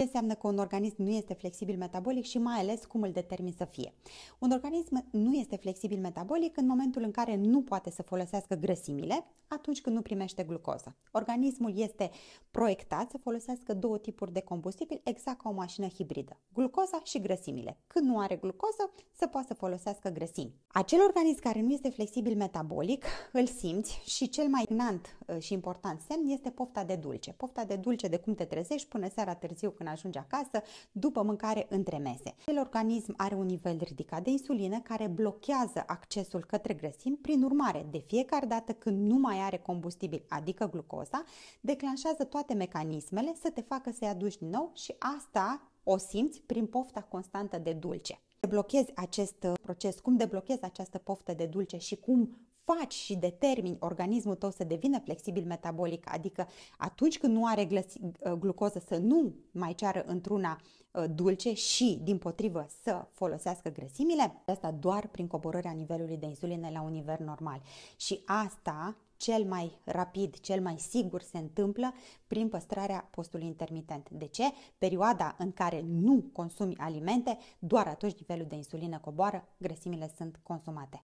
Ce înseamnă că un organism nu este flexibil metabolic și mai ales cum îl determin să fie? Un organism nu este flexibil metabolic în momentul în care nu poate să folosească grăsimile atunci când nu primește glucoză. Organismul este proiectat să folosească două tipuri de combustibil exact ca o mașină hibridă, glucoza și grăsimile. Când nu are glucoză, să poată să folosească grăsimi. Acel organism care nu este flexibil metabolic, îl simți și cel mai gnant uh, și important semn este pofta de dulce. Pofta de dulce de cum te trezești până seara târziu când ajunge acasă, după mâncare, între mese. El organism are un nivel ridicat de insulină care blochează accesul către grăsimi, prin urmare, de fiecare dată când nu mai are combustibil, adică glucoza, declanșează toate mecanismele să te facă să-i aduci din nou și asta o simți prin pofta constantă de dulce deblochezi acest uh, proces, cum deblochezi această poftă de dulce și cum faci și determini organismul tău să devină flexibil metabolic, adică atunci când nu are uh, glucoză să nu mai ceară într-una uh, dulce și, din potrivă, să folosească grăsimile, asta doar prin coborârea nivelului de insulină la un nivel normal. Și asta cel mai rapid, cel mai sigur se întâmplă prin păstrarea postului intermitent. De ce? Perioada în care nu consumi alimente, doar atunci nivelul de insulină coboară, grăsimile sunt consumate.